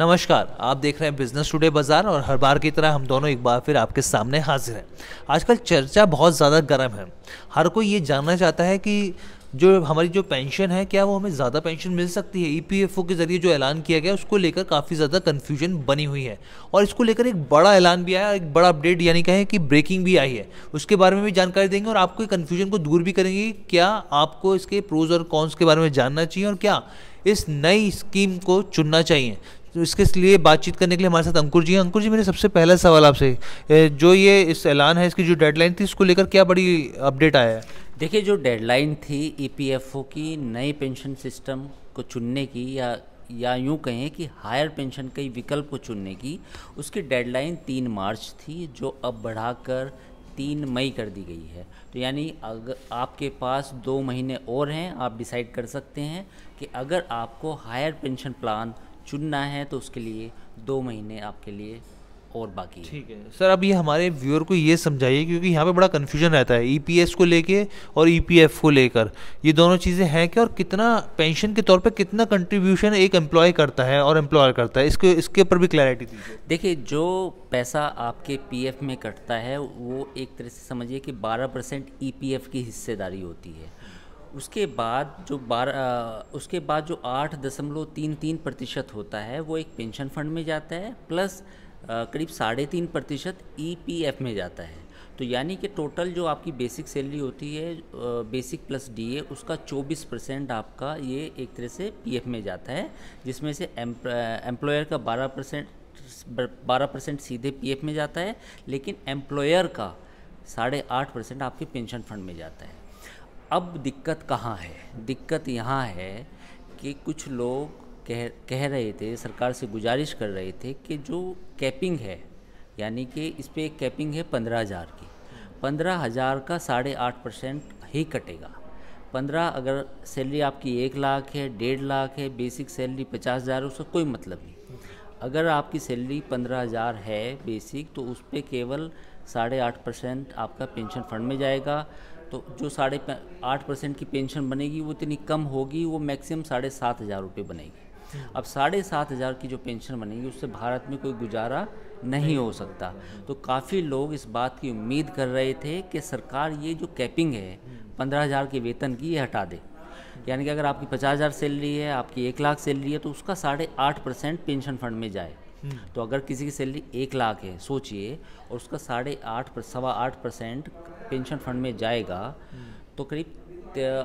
नमस्कार आप देख रहे हैं बिजनेस टुडे बाजार और हर बार की तरह हम दोनों एक बार फिर आपके सामने हाजिर हैं आजकल चर्चा बहुत ज़्यादा गर्म है हर कोई ये जानना चाहता है कि जो हमारी जो पेंशन है क्या वो हमें ज़्यादा पेंशन मिल सकती है ई e के ज़रिए जो ऐलान किया गया उसको लेकर काफ़ी ज़्यादा कन्फ्यूजन बनी हुई है और इसको लेकर एक बड़ा ऐलान भी आया एक बड़ा अपडेट यानी कहें कि ब्रेकिंग भी आई है उसके बारे में भी जानकारी देंगे और आपको कन्फ्यूजन को दूर भी करेंगे क्या आपको इसके प्रोज और कॉन्स के बारे में जानना चाहिए और क्या इस नई स्कीम को चुनना चाहिए तो इसके लिए बातचीत करने के लिए हमारे साथ अंकुर जी हैं अंकुर जी मेरे सबसे पहला सवाल आपसे जो ये इस ऐलान है इसकी जो डेडलाइन थी इसको लेकर क्या बड़ी अपडेट आया है देखिए जो डेडलाइन थी ईपीएफओ e की नए पेंशन सिस्टम को चुनने की या या यूँ कहें कि हायर पेंशन के विकल्प को चुनने की उसकी डेडलाइन तीन मार्च थी जो अब बढ़ाकर तीन मई कर दी गई है तो यानी अगर आपके पास दो महीने और हैं आप डिसाइड कर सकते हैं कि अगर आपको हायर पेंशन प्लान चुनना है तो उसके लिए दो महीने आपके लिए और बाकी ठीक है सर अब ये हमारे व्यूअर को ये समझाइए क्योंकि यहाँ पे बड़ा कन्फ्यूजन रहता है ई e को लेके और ई e को लेकर ये दोनों चीज़ें हैं क्या और कितना पेंशन के तौर पे कितना कंट्रीब्यूशन एक एम्प्लॉय करता है और एम्प्लॉयर करता है इसके इसके ऊपर भी क्लैरिटी देखिए जो पैसा आपके पी में कटता है वो एक तरह से समझिए कि बारह परसेंट e की हिस्सेदारी होती है उसके बाद जो बारह उसके बाद जो आठ दशमलव तीन तीन प्रतिशत होता है वो एक पेंशन फंड में जाता है प्लस करीब साढ़े तीन प्रतिशत ई e में जाता है तो यानी कि टोटल जो आपकी बेसिक सैलरी होती है बेसिक प्लस ए उसका 24 परसेंट आपका ये एक तरह से पी में जाता है जिसमें से एम्प्लॉयर का 12 परसेंट बारह परसेंट सीधे पी में जाता है लेकिन एम्प्लॉयर का साढ़े आठ परसेंट आपके पेंशन फंड में जाता है अब दिक्कत कहाँ है दिक्कत यहाँ है कि कुछ लोग कह कह रहे थे सरकार से गुजारिश कर रहे थे कि जो कैपिंग है यानी कि इस पर कैपिंग है पंद्रह हज़ार की पंद्रह हज़ार का साढ़े आठ परसेंट ही कटेगा पंद्रह अगर सैलरी आपकी एक लाख है डेढ़ लाख है बेसिक सैलरी पचास हज़ार है उसका कोई मतलब नहीं अगर आपकी सैलरी पंद्रह हज़ार है बेसिक तो उस पर केवल साढ़े आठ परसेंट आपका पेंशन फंड में जाएगा तो जो साढ़े आठ परसेंट की पेंशन बनेगी वो इतनी कम होगी वो मैक्सिमम साढ़े सात हज़ार रुपये बनेगी अब साढ़े सात हज़ार की जो पेंशन बनेगी उससे भारत में कोई गुजारा नहीं हो सकता तो काफ़ी लोग इस बात की उम्मीद कर रहे थे कि सरकार ये जो कैपिंग है पंद्रह हज़ार के वेतन की ये हटा दे यानी कि अगर आपकी पचास हज़ार सैलरी है आपकी एक लाख सैलरी है तो उसका साढ़े आठ परसेंट पेंशन फंड में जाए तो अगर किसी की सैलरी एक लाख है सोचिए और उसका साढ़े आठ सवा आठ परसेंट पेंशन फंड में जाएगा हम्म। तो करीब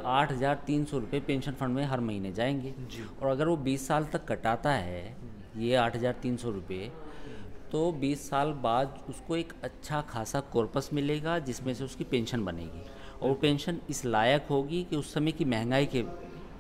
आठ हज़ार तीन सौ रुपये पेंशन फंड में हर महीने जाएंगे और अगर वो बीस साल तक कटाता है हम्म। ये आठ हज़ार तीन सौ रुपये हम्म। तो बीस साल बाद उसको एक अच्छा खासा कॉर्पस मिलेगा जिसमें से उसकी पेंशन बनेगी और पेंशन इस लायक होगी कि उस समय की महंगाई के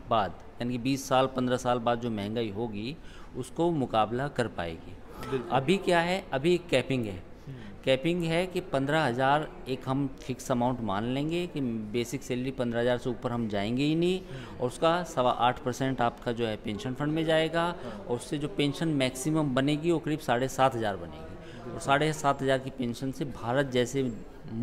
बाद यानी कि बीस साल पंद्रह साल बाद जो महंगाई होगी उसको मुकाबला कर पाएगी अभी क्या है अभी कैपिंग है हम्म। कैपिंग है कि पंद्रह हज़ार एक हम फिक्स अमाउंट मान लेंगे कि बेसिक सैलरी पंद्रह हज़ार से ऊपर हम जाएंगे ही नहीं हम्म। और उसका सवा आठ परसेंट आपका जो है पेंशन फंड में जाएगा हाँ। और उससे जो पेंशन मैक्सिमम बनेगी वो करीब साढ़े सात हज़ार बनेगी और साढ़े सात हज़ार की पेंशन से भारत जैसे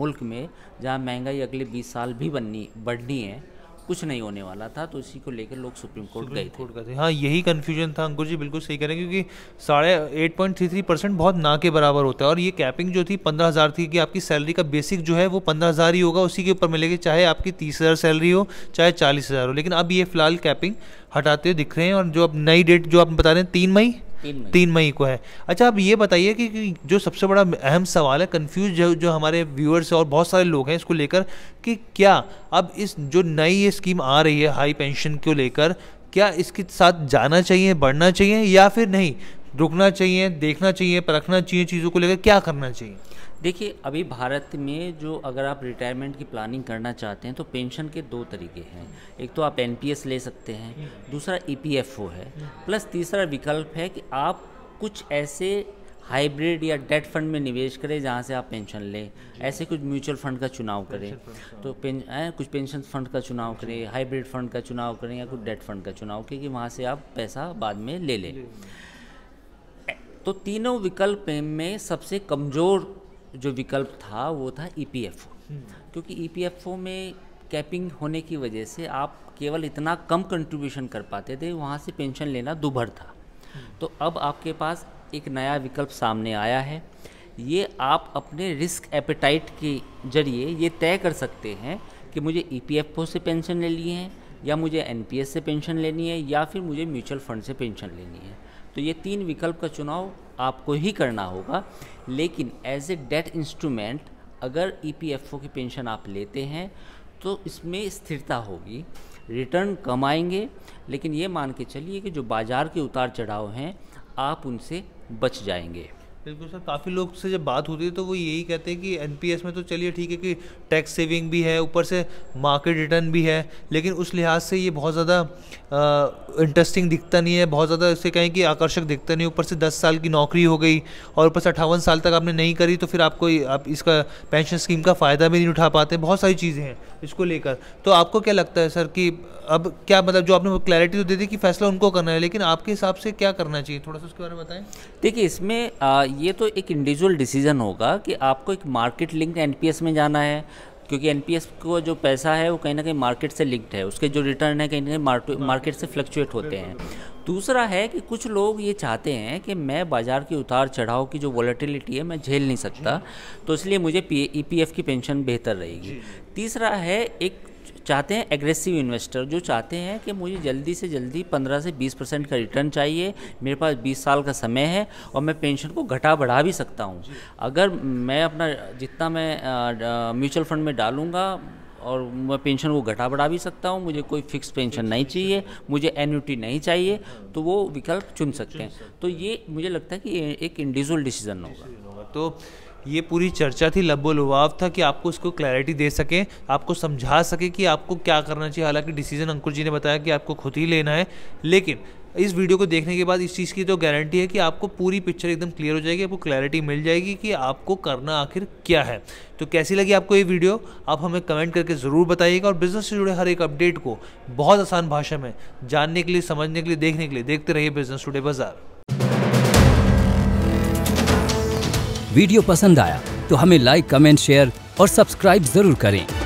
मुल्क में जहाँ महंगाई अगले बीस साल भी बननी बढ़नी है कुछ नहीं होने वाला था तो इसी को लेकर लोग सुप्रीम कोर्ट गए कोर्ट गए हाँ यही कन्फ्यूजन था अंकुर जी बिल्कुल सही कह रहे हैं क्योंकि साढ़े eight point three three percent बहुत ना के बराबर होता है और ये कैपिंग जो थी पंद्रह हज़ार थी कि आपकी सैलरी का बेसिक जो है वो पंद्रह हज़ार ही होगा उसी के ऊपर मिलेगी चाहे आपकी तीस हज़ार सैलरी हो चाहे चालीस हज़ार हो लेकिन अब ये फिलहाल कैपिंग हटाते हुए दिख रहे हैं और जो अब नई डेट जो आप बता रहे हैं तीन मई तीन मई को है अच्छा आप ये बताइए कि, कि जो सबसे बड़ा अहम सवाल है कन्फ्यूज जो, जो हमारे व्यूअर्स और बहुत सारे लोग हैं इसको लेकर कि क्या अब इस जो नई ये स्कीम आ रही है हाई पेंशन को लेकर क्या इसके साथ जाना चाहिए बढ़ना चाहिए या फिर नहीं रुकना चाहिए देखना चाहिए परखना चाहिए चीज़ों को लेकर क्या करना चाहिए देखिए अभी भारत में जो अगर आप रिटायरमेंट की प्लानिंग करना चाहते हैं तो पेंशन के दो तरीके हैं एक तो आप एन ले सकते हैं दूसरा ई e है प्लस तीसरा विकल्प है कि आप कुछ ऐसे हाइब्रिड या डेट फंड में निवेश करें जहाँ से आप पेंशन लें ऐसे कुछ म्यूचुअल फंड का चुनाव करें तो पें, आ, कुछ पेंशन फंड का चुनाव करें हाइब्रिड फंड का चुनाव करें या कुछ डेट फंड का चुनाव करें कि वहाँ से आप पैसा बाद में ले लें तो तीनों विकल्प में सबसे कमज़ोर जो विकल्प था वो था ई e हम्म। क्योंकि ई e में कैपिंग होने की वजह से आप केवल इतना कम कंट्रीब्यूशन कर पाते थे वहाँ से पेंशन लेना दुभर था हम्म। तो अब आपके पास एक नया विकल्प सामने आया है ये आप अपने रिस्क एपेटाइट के जरिए ये तय कर सकते हैं कि मुझे ई e से पेंशन लेनी है या मुझे एन से पेंशन लेनी है या फिर मुझे म्यूचुअल फ़ंड से पेंशन लेनी है तो ये तीन विकल्प का चुनाव आपको ही करना होगा लेकिन एज ए डेट इंस्ट्रूमेंट अगर ई e की पेंशन आप लेते हैं तो इसमें स्थिरता होगी रिटर्न कम आएंगे लेकिन ये मान के चलिए कि जो बाज़ार के उतार चढ़ाव हैं आप उनसे बच जाएंगे बिल्कुल सर काफ़ी लोग से जब बात होती है तो वो यही कहते हैं कि एनपीएस में तो चलिए ठीक है कि टैक्स सेविंग भी है ऊपर से मार्केट रिटर्न भी है लेकिन उस लिहाज से ये बहुत ज़्यादा इंटरेस्टिंग दिखता नहीं है बहुत ज़्यादा इससे कहें कि आकर्षक दिखता नहीं ऊपर से दस साल की नौकरी हो गई और ऊपर से अठावन साल तक आपने नहीं करी तो फिर आपको आप इसका पेंशन स्कीम का फ़ायदा भी नहीं उठा पाते बहुत सारी चीज़ें हैं इसको लेकर तो आपको क्या लगता है सर कि अब क्या मतलब जो आपने क्लैरिटी तो दे दी कि फैसला उनको करना है लेकिन आपके हिसाब से क्या करना चाहिए थोड़ा सा उसके बारे में बताएं देखिए इसमें ये तो एक इंडिविजुअल डिसीजन होगा कि आपको एक मार्केट लिंक एनपीएस में जाना है क्योंकि एन को जो पैसा है वो कहीं ना कहीं मार्केट से लिंक्ड है उसके जो रिटर्न है कहीं ना कहीं मार्केट से फ्लक्चुएट होते हैं दूसरा है कि कुछ लोग ये चाहते हैं कि मैं बाज़ार के उतार चढ़ाव की जो वॉलेटिलिटी है मैं झेल नहीं सकता तो इसलिए मुझे ई पी e की पेंशन बेहतर रहेगी तीसरा है एक चाहते हैं एग्रेसिव इन्वेस्टर जो चाहते हैं कि मुझे जल्दी से जल्दी 15 से 20 परसेंट का रिटर्न चाहिए मेरे पास 20 साल का समय है और मैं पेंशन को घटा बढ़ा भी सकता हूँ अगर मैं अपना जितना मैं म्यूचुअल फंड में डालूँगा और मैं पेंशन को घटा बढ़ा भी सकता हूँ मुझे कोई फिक्स पेंशन नहीं चाहिए मुझे एन्यूटी नहीं चाहिए तो वो विकल्प चुन सकते हैं तो ये मुझे लगता है कि एक इंडिविजुअल डिसीजन होगा तो ये पूरी चर्चा थी लब्बो लुभाव था कि आपको इसको क्लैरिटी दे सकें आपको समझा सके कि आपको क्या करना चाहिए हालांकि डिसीजन अंकुर जी ने बताया कि आपको खुद ही लेना है लेकिन इस वीडियो को देखने के बाद इस चीज़ की तो गारंटी है कि आपको पूरी पिक्चर एकदम क्लियर हो जाएगी आपको क्लैरिटी मिल जाएगी कि आपको करना आखिर क्या है तो कैसी लगी आपको ये वीडियो आप हमें कमेंट करके ज़रूर बताइएगा और बिज़नेस से जुड़े हर एक अपडेट को बहुत आसान भाषा में जानने के लिए समझने के लिए देखने के लिए देखते रहिए बिज़नेस टुडे बाज़ार वीडियो पसंद आया तो हमें लाइक कमेंट शेयर और सब्सक्राइब जरूर करें